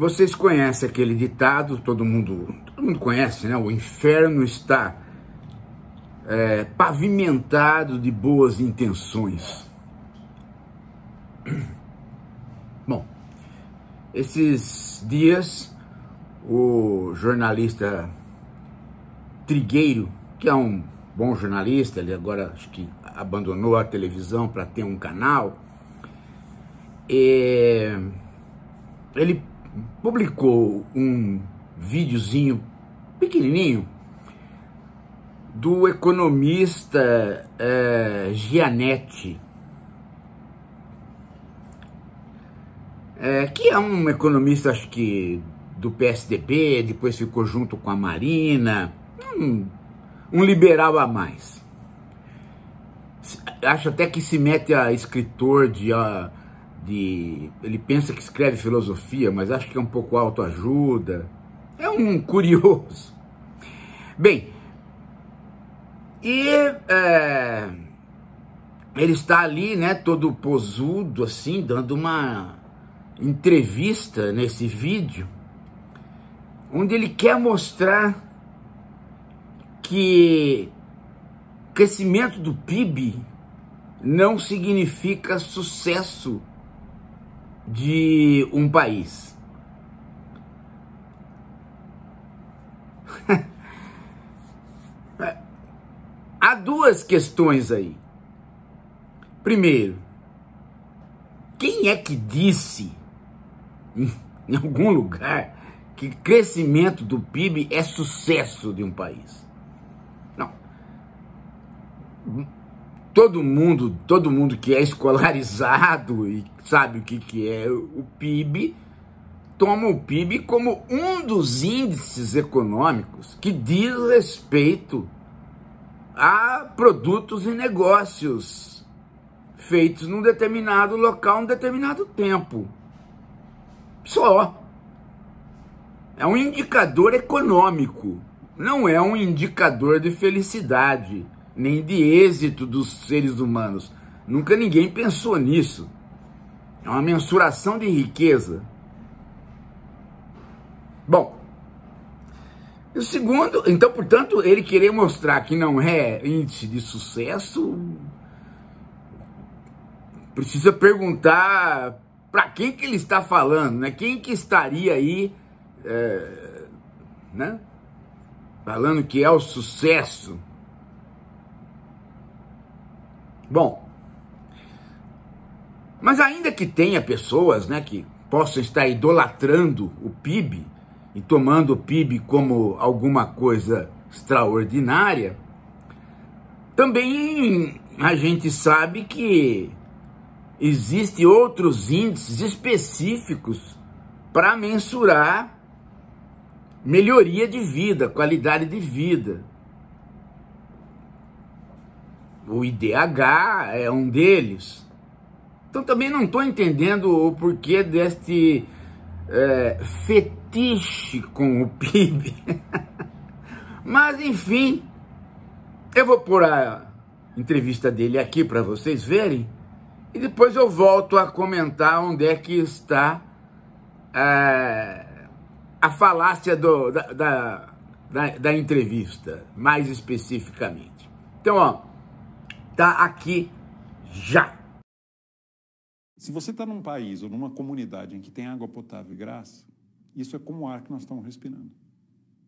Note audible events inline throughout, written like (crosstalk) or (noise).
Vocês conhecem aquele ditado, todo mundo, todo mundo conhece, né? O inferno está é, pavimentado de boas intenções. (clears throat) Bom, esses dias o jornalista Trigueiro, que é um bom jornalista, ele agora acho que abandonou a televisão para ter um canal, é, ele publicou um videozinho pequenininho do economista é, Gianetti, é, que é um economista, acho que do PSDB, depois ficou junto com a Marina, um, um liberal a mais. Acho até que se mete a escritor de. A, de. Ele pensa que escreve filosofia, mas acho que é um pouco autoajuda. É um (laughs) curioso. Bem, e é, ele está ali, né, todo posudo, assim, dando uma entrevista nesse vídeo, onde ele quer mostrar que crescimento do PIB não significa sucesso de um país. (laughs) É, há duas questões aí. Primeiro, quem é que disse (laughs) em algum lugar que crescimento do PIB é sucesso de um país? Não todo mundo, todo mundo que é escolarizado e sabe o que, que é o PIB, toma o PIB como um dos índices econômicos que diz respeito a produtos e negócios feitos num determinado local, num determinado tempo. Só. É um indicador econômico, não é um indicador de felicidade nem de êxito dos seres humanos. Nunca ninguém pensou nisso. É uma mensuração de riqueza. Bom, o segundo, então, portanto, ele querer mostrar que não é índice de sucesso, precisa perguntar para quem que ele está falando, né? Quem que estaria aí, é, né? Falando que é o sucesso. Bom, mas ainda que tenha pessoas né, que possam estar idolatrando o PIB e tomando o PIB como alguma coisa extraordinária, também a gente sabe que existem outros índices específicos para mensurar melhoria de vida, qualidade de vida o IDH é um deles. Então também não estou entendendo o porquê deste é, fetiche com o PIB. (laughs) Mas enfim, eu vou pôr a entrevista dele aqui para vocês verem e depois eu volto a comentar onde é que está é, a falácia do, da, da, da, da entrevista, mais especificamente. Então, ó está aqui já. Se você está num país ou numa comunidade em que tem água potável e graça, isso é como o ar que nós estamos respirando.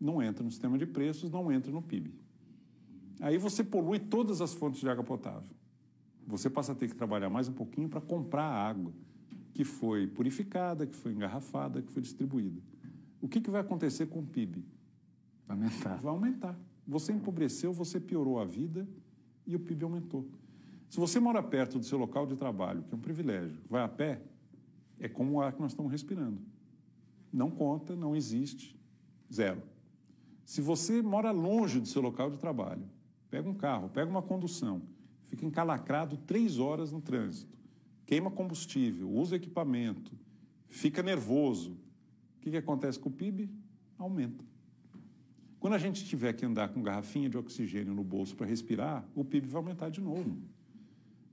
Não entra no sistema de preços, não entra no PIB. Aí você polui todas as fontes de água potável. Você passa a ter que trabalhar mais um pouquinho para comprar a água que foi purificada, que foi engarrafada, que foi distribuída. O que, que vai acontecer com o PIB? Vai aumentar. Vai aumentar. Você empobreceu, você piorou a vida e o PIB aumentou. Se você mora perto do seu local de trabalho, que é um privilégio, vai a pé, é como o ar que nós estamos respirando. Não conta, não existe, zero. Se você mora longe do seu local de trabalho, pega um carro, pega uma condução, fica encalacrado três horas no trânsito, queima combustível, usa equipamento, fica nervoso, o que, que acontece com o PIB? Aumenta. Quando a gente tiver que andar com garrafinha de oxigênio no bolso para respirar, o PIB vai aumentar de novo.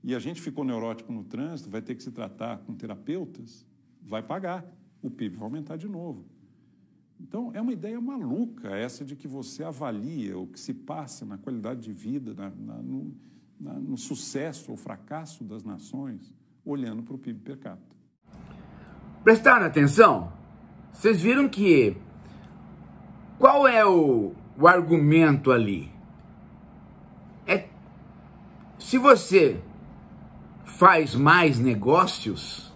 E a gente ficou neurótico no trânsito, vai ter que se tratar com terapeutas, vai pagar. O PIB vai aumentar de novo. Então, é uma ideia maluca essa de que você avalia o que se passa na qualidade de vida, na, na, no, na, no sucesso ou fracasso das nações, olhando para o PIB per capita. Prestaram atenção? Vocês viram que qual é o, o argumento ali? É se você faz mais negócios,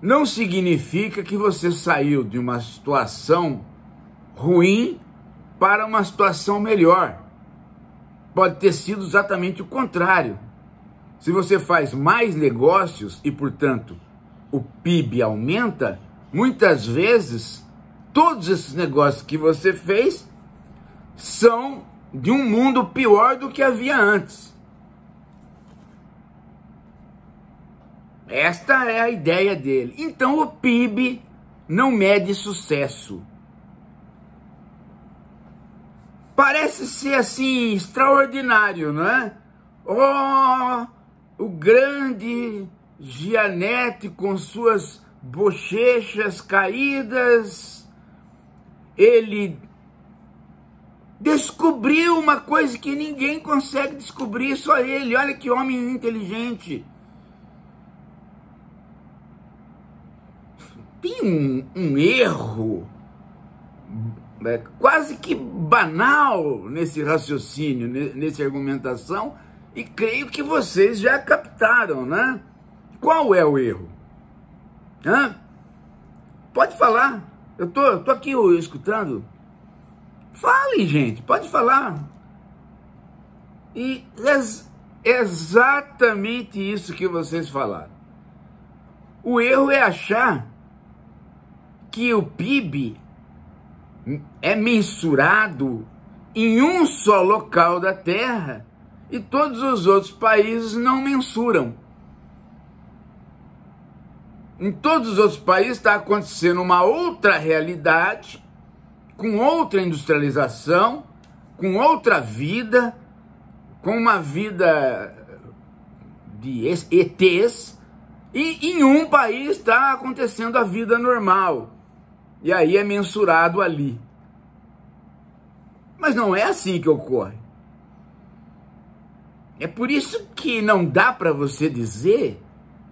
não significa que você saiu de uma situação ruim para uma situação melhor. Pode ter sido exatamente o contrário. Se você faz mais negócios e, portanto, o PIB aumenta, muitas vezes todos esses negócios que você fez são de um mundo pior do que havia antes. Esta é a ideia dele. Então o PIB não mede sucesso. Parece ser assim extraordinário, não é? Oh, o grande Gianetti com suas bochechas caídas, ele descobriu uma coisa que ninguém consegue descobrir, só ele. Olha que homem inteligente. Tem um, um erro é, quase que banal nesse raciocínio, nessa argumentação, e creio que vocês já captaram, né? Qual é o erro? Hã? Pode falar. Eu tô, tô aqui eu, escutando. Fale, gente, pode falar. E é exatamente isso que vocês falaram. O erro é achar que o PIB é mensurado em um só local da Terra e todos os outros países não mensuram. Em todos os outros países está acontecendo uma outra realidade, com outra industrialização, com outra vida, com uma vida de ETs, e em um país está acontecendo a vida normal. E aí é mensurado ali. Mas não é assim que ocorre. É por isso que não dá para você dizer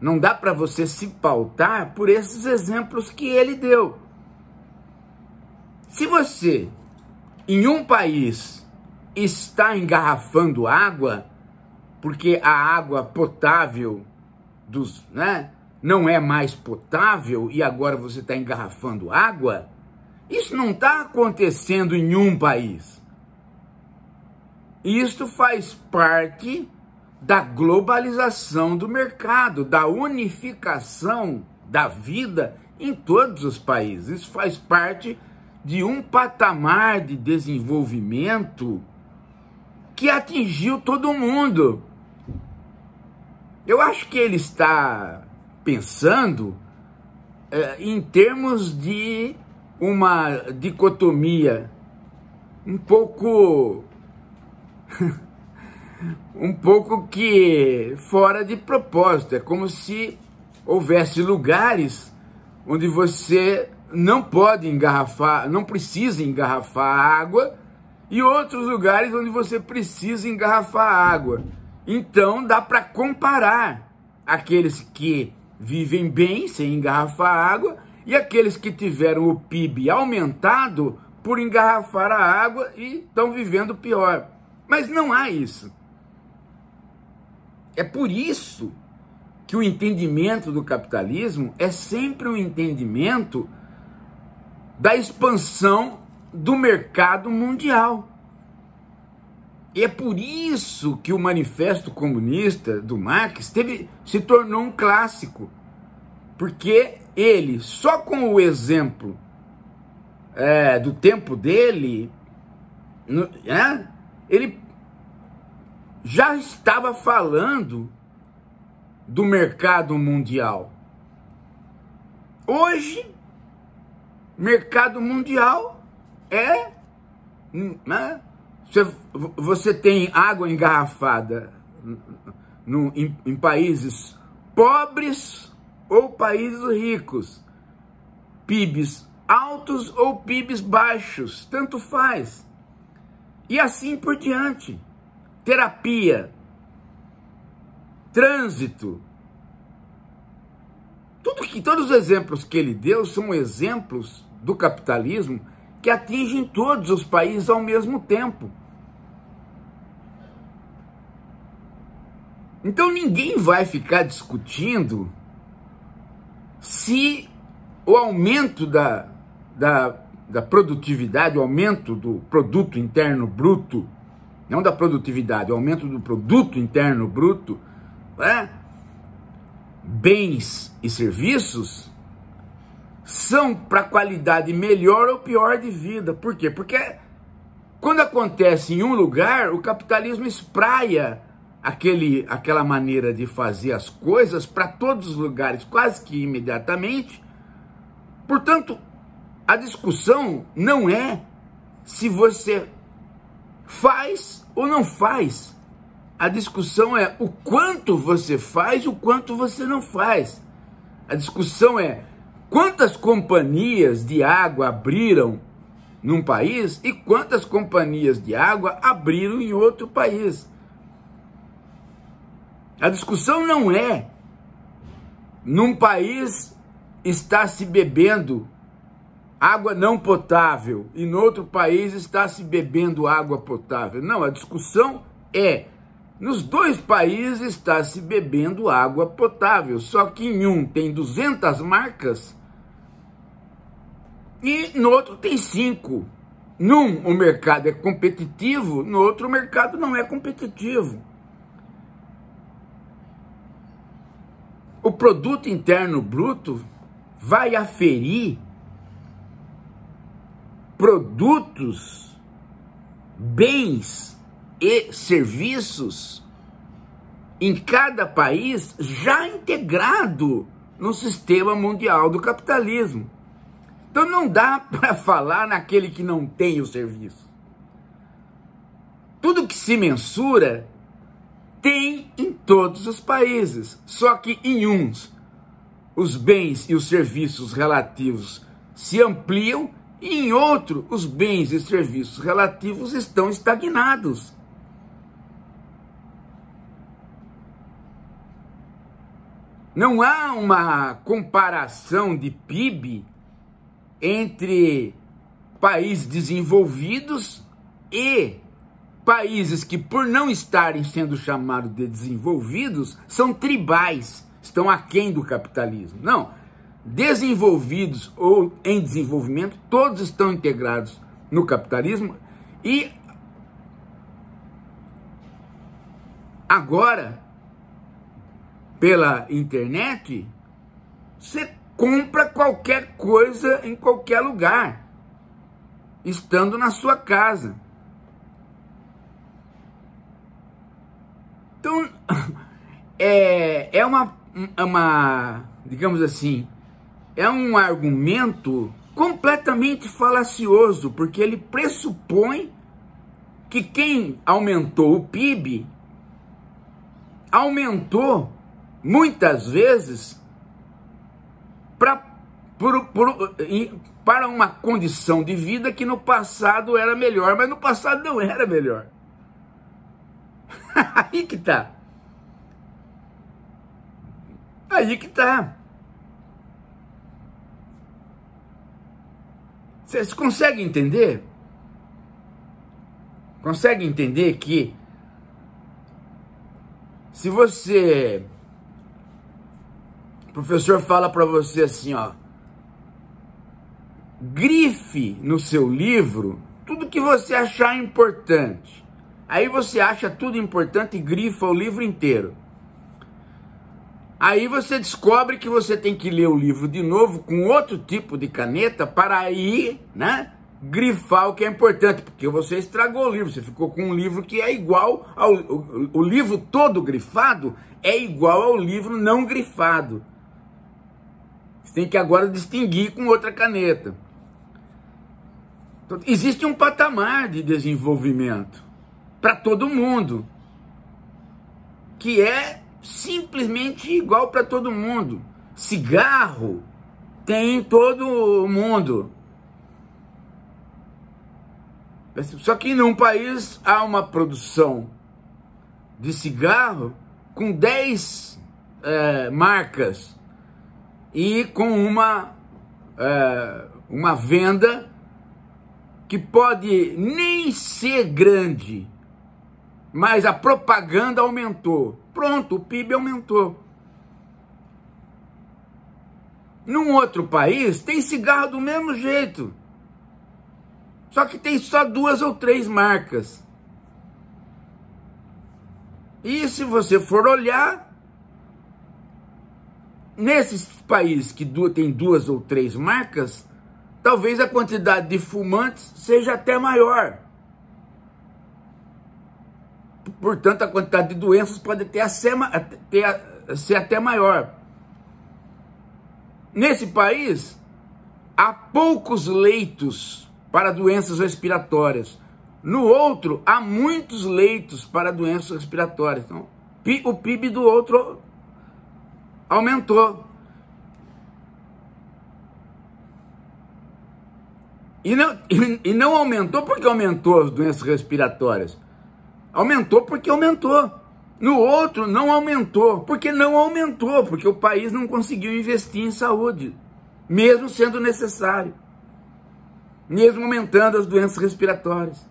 não dá para você se pautar por esses exemplos que ele deu. Se você, em um país, está engarrafando água, porque a água potável dos, né, não é mais potável e agora você está engarrafando água, isso não está acontecendo em um país. Isto faz parte da globalização do mercado, da unificação da vida em todos os países. Isso faz parte de um patamar de desenvolvimento que atingiu todo mundo. Eu acho que ele está pensando é, em termos de uma dicotomia um pouco (laughs) um pouco que fora de propósito. É como se houvesse lugares onde você não pode engarrafar, não precisa engarrafar água, e outros lugares onde você precisa engarrafar água. Então dá para comparar aqueles que vivem bem sem engarrafar água e aqueles que tiveram o PIB aumentado por engarrafar a água e estão vivendo pior. Mas não há isso. É por isso que o entendimento do capitalismo é sempre um entendimento da expansão do mercado mundial. E é por isso que o Manifesto Comunista do Marx teve, se tornou um clássico, porque ele, só com o exemplo é, do tempo dele, no, é, ele já estava falando do mercado mundial. Hoje, mercado mundial é. Né? Você, tem água engarrafada no, em, em países pobres ou países ricos, PIBs altos ou PIBs baixos, tanto faz. E assim por diante terapia, trânsito. Tudo que todos os exemplos que ele deu são exemplos do capitalismo que atingem todos os países ao mesmo tempo. Então ninguém vai ficar discutindo se o aumento da, da, da produtividade, o aumento do produto interno bruto não da produtividade, o aumento do produto interno bruto, né? bens e serviços são para qualidade melhor ou pior de vida. Por quê? Porque quando acontece em um lugar, o capitalismo espraia aquele, aquela maneira de fazer as coisas para todos os lugares, quase que imediatamente. Portanto, a discussão não é se você Faz ou não faz? A discussão é o quanto você faz, o quanto você não faz. A discussão é quantas companhias de água abriram num país e quantas companhias de água abriram em outro país. A discussão não é num país está se bebendo água não potável e no outro país está se bebendo água potável. Não, a discussão é nos dois países está se bebendo água potável, só que em um tem 200 marcas e no outro tem cinco. Num o mercado é competitivo, no outro o mercado não é competitivo. O produto interno bruto vai aferir produtos, bens e serviços em cada país já integrado no sistema mundial do capitalismo. Então não dá (laughs) para falar naquele que não tem o serviço. Tudo que se mensura tem em todos os países, só que em uns os bens e os serviços relativos se ampliam e em outro, os bens e serviços relativos estão estagnados. Não há uma comparação de PIB entre países desenvolvidos e países que, por não estarem sendo chamados de desenvolvidos, são tribais, estão aquém do capitalismo. Não, desenvolvidos ou em desenvolvimento, todos estão integrados no capitalismo e agora pela internet você compra qualquer coisa em qualquer lugar, estando na sua casa. Então (laughs) é, é uma, uma digamos assim, é um argumento completamente falacioso, porque ele pressupõe que quem aumentou o PIB aumentou muitas vezes para por, por, para uma condição de vida que no passado era melhor, mas no passado não era melhor. (laughs) Aí que tá. Aí que tá. Vocês conseguem entender? Consegue entender que se você o professor fala para você assim, ó, grife no seu livro tudo que você achar importante. Aí você acha tudo importante e grifa o livro inteiro. Aí você descobre que você tem que ler o livro de novo com outro tipo de caneta para aí, né? Grifar o que é importante, porque você estragou o livro, você ficou com um livro que é igual ao. O, o livro todo grifado é igual ao livro não grifado. Você tem que agora distinguir com outra caneta. Então, existe um patamar de desenvolvimento para todo mundo, que é simplesmente igual para todo mundo. Cigarro tem em todo mundo. Só que num país há uma produção de cigarro com 10 é, marcas e com uma, é, uma venda que pode nem ser grande, mas a propaganda aumentou. Pronto, o PIB aumentou. Num outro país, tem cigarro do mesmo jeito. Só que tem só duas ou três marcas. E se você for olhar, nesses países que tem duas ou três marcas, talvez a quantidade de fumantes seja até maior portanto a quantidade de doenças pode ter a ser, ter a, ser até maior. Nesse país, há poucos leitos para doenças respiratórias. No outro, há muitos leitos para doenças respiratórias. Então, o PIB do outro aumentou. E não, e não aumentou porque aumentou as doenças respiratórias. Aumentou porque aumentou. No outro, não aumentou. Porque não aumentou, porque o país não conseguiu investir em saúde, mesmo sendo necessário. Mesmo aumentando as doenças respiratórias.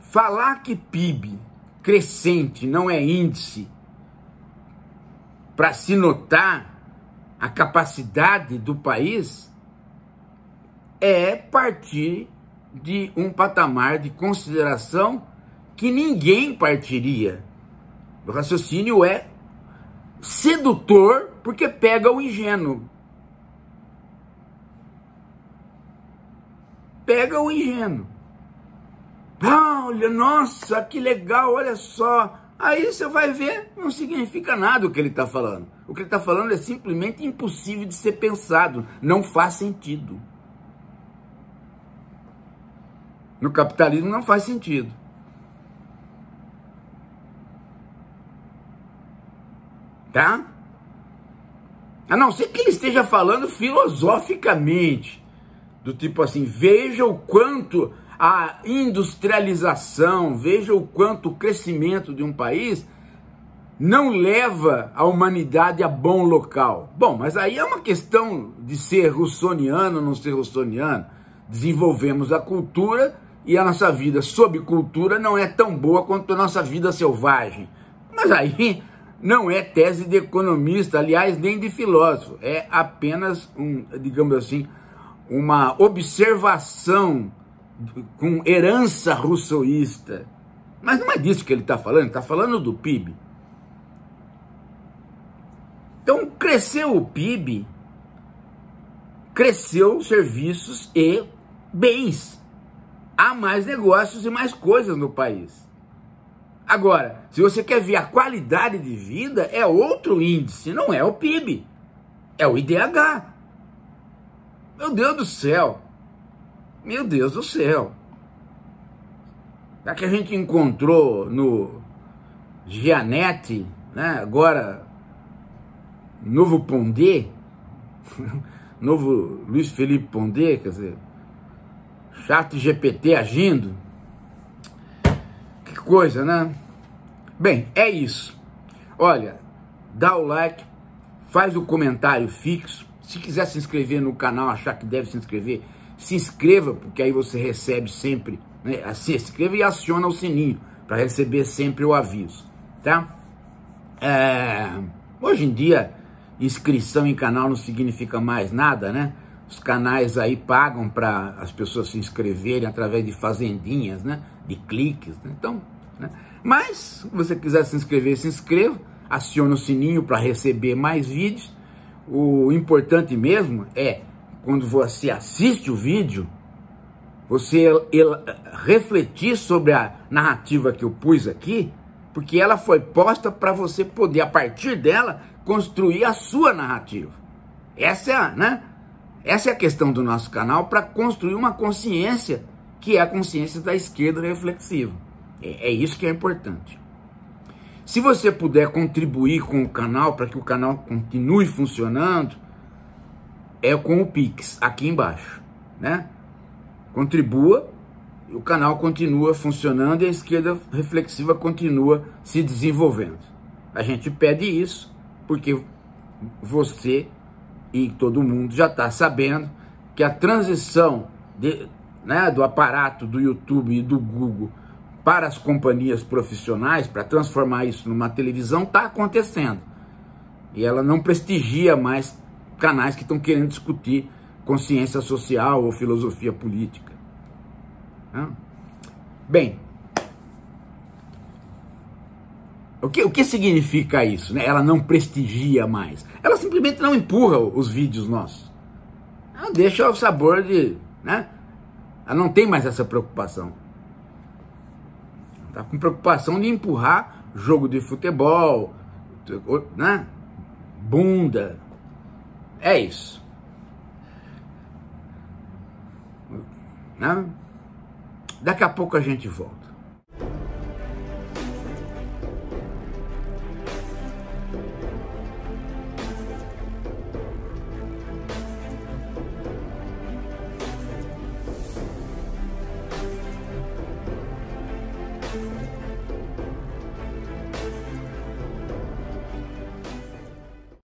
Falar que PIB crescente não é índice para se notar a capacidade do país é partir de um patamar de consideração que ninguém partiria. O raciocínio é sedutor porque pega o ingênuo. Pega o ingênuo. Ah, olha, nossa, que legal, olha só. Aí você vai ver, não significa nada o que ele está falando. O que ele está falando é simplesmente impossível de ser pensado, não faz sentido. No capitalismo não faz sentido. Tá? A não ser que ele esteja falando filosoficamente, do tipo assim, veja o quanto a industrialização, veja o quanto o crescimento de um país não leva a humanidade a bom local. Bom, mas aí é uma questão de ser russoniano ou não ser russoniano. Desenvolvemos a cultura e a nossa vida sob cultura não é tão boa quanto a nossa vida selvagem. Mas aí não é tese de economista, aliás, nem de filósofo, é apenas um, digamos assim, uma observação com herança russoísta. Mas não é disso que ele está falando, está falando do PIB. Então, cresceu o PIB, cresceu serviços e bens há mais negócios e mais coisas no país. Agora, se você quer ver a qualidade de vida, é outro índice, não é o PIB, é o IDH. Meu Deus do céu! Meu Deus do céu! Já que a gente encontrou no Gianetti, né, agora Novo Pondé, (laughs) novo Luiz Felipe Pondé, quer dizer, Chat GPT agindo. Que coisa, né? Bem, é isso. Olha, dá o like, faz o comentário fixo. Se quiser se inscrever no canal, achar que deve se inscrever, se inscreva, porque aí você recebe sempre, né? Se inscreva e aciona o sininho para receber sempre o aviso, tá? É... Hoje em dia, inscrição em canal não significa mais nada, né? os canais aí pagam para as pessoas se inscreverem através de fazendinhas, né? De cliques, né? então, né? Mas, se você quiser se inscrever, se inscreva, aciona o sininho para receber mais vídeos. O importante mesmo é, quando você assiste o vídeo, você refletir sobre a narrativa que eu pus aqui, porque ela foi posta para você poder, a partir dela, construir a sua narrativa. Essa é a, né? Essa é a questão do nosso canal para construir uma consciência que é a consciência da esquerda reflexiva. É, é isso que é importante. Se você puder contribuir com o canal para que o canal continue funcionando, é com o Pix aqui embaixo, né? Contribua, o canal continua funcionando e a esquerda reflexiva continua se desenvolvendo. A gente pede isso porque você e todo mundo já está sabendo que a transição de, né, do aparato do YouTube e do Google para as companhias profissionais, para transformar isso numa televisão, está acontecendo. E ela não prestigia mais canais que estão querendo discutir consciência social ou filosofia política. Bem, O que, o que significa isso? Né? Ela não prestigia mais. Ela simplesmente não empurra os vídeos nossos. Ela deixa o sabor de. Né? Ela não tem mais essa preocupação. Está com preocupação de empurrar jogo de futebol, né? bunda. É isso. Né? Daqui a pouco a gente volta.